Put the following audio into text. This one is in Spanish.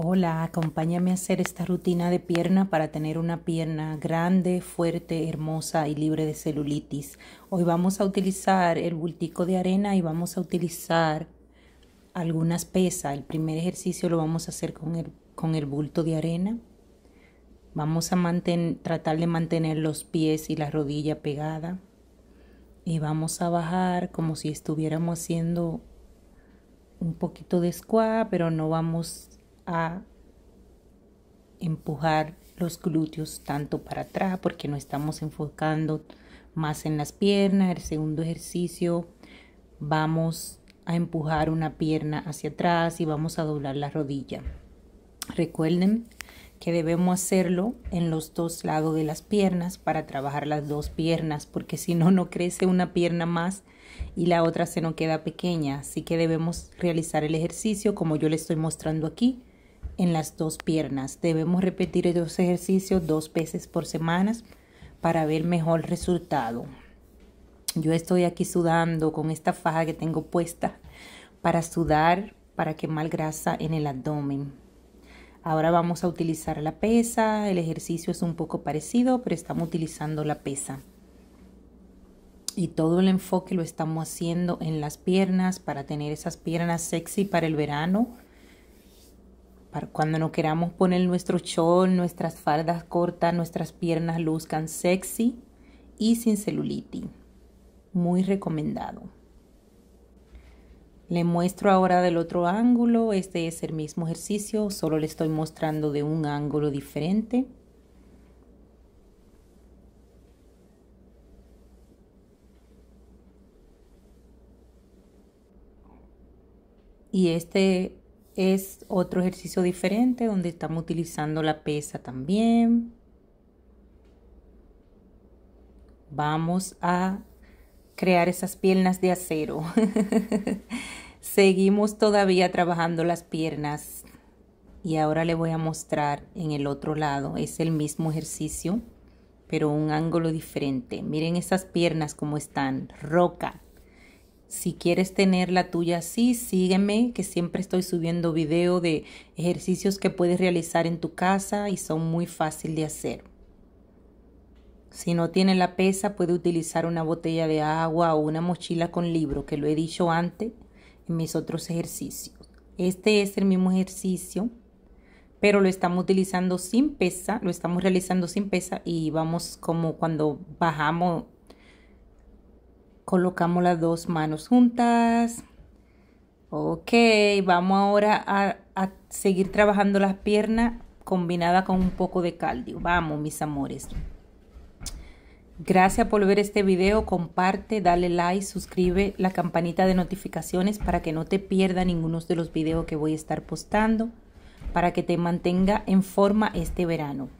Hola, acompáñame a hacer esta rutina de pierna para tener una pierna grande, fuerte, hermosa y libre de celulitis. Hoy vamos a utilizar el bultico de arena y vamos a utilizar algunas pesas. El primer ejercicio lo vamos a hacer con el, con el bulto de arena. Vamos a tratar de mantener los pies y la rodilla pegada. Y vamos a bajar como si estuviéramos haciendo un poquito de squat, pero no vamos a empujar los glúteos tanto para atrás porque no estamos enfocando más en las piernas. El segundo ejercicio vamos a empujar una pierna hacia atrás y vamos a doblar la rodilla. Recuerden que debemos hacerlo en los dos lados de las piernas para trabajar las dos piernas porque si no, no crece una pierna más y la otra se nos queda pequeña. Así que debemos realizar el ejercicio como yo le estoy mostrando aquí en las dos piernas. Debemos repetir estos ejercicios dos veces por semana para ver mejor resultado. Yo estoy aquí sudando con esta faja que tengo puesta para sudar, para quemar grasa en el abdomen. Ahora vamos a utilizar la pesa. El ejercicio es un poco parecido, pero estamos utilizando la pesa. Y todo el enfoque lo estamos haciendo en las piernas para tener esas piernas sexy para el verano para cuando no queramos poner nuestro chol, nuestras faldas cortas, nuestras piernas luzcan sexy y sin celulitis. Muy recomendado. Le muestro ahora del otro ángulo, este es el mismo ejercicio, solo le estoy mostrando de un ángulo diferente. Y este es otro ejercicio diferente donde estamos utilizando la pesa también. Vamos a crear esas piernas de acero. Seguimos todavía trabajando las piernas. Y ahora le voy a mostrar en el otro lado. Es el mismo ejercicio, pero un ángulo diferente. Miren esas piernas como están. Roca. Si quieres tener la tuya así, sígueme, que siempre estoy subiendo video de ejercicios que puedes realizar en tu casa y son muy fácil de hacer. Si no tiene la pesa, puede utilizar una botella de agua o una mochila con libro, que lo he dicho antes en mis otros ejercicios. Este es el mismo ejercicio, pero lo estamos utilizando sin pesa, lo estamos realizando sin pesa y vamos como cuando bajamos colocamos las dos manos juntas. Ok, vamos ahora a, seguir trabajando las piernas combinada con un poco de caldo, Vamos, mis amores. Gracias por ver este video, comparte, dale like, suscribe la campanita de notificaciones para que no te pierdas ninguno de los videos que voy a estar postando, para que te mantenga en forma este verano.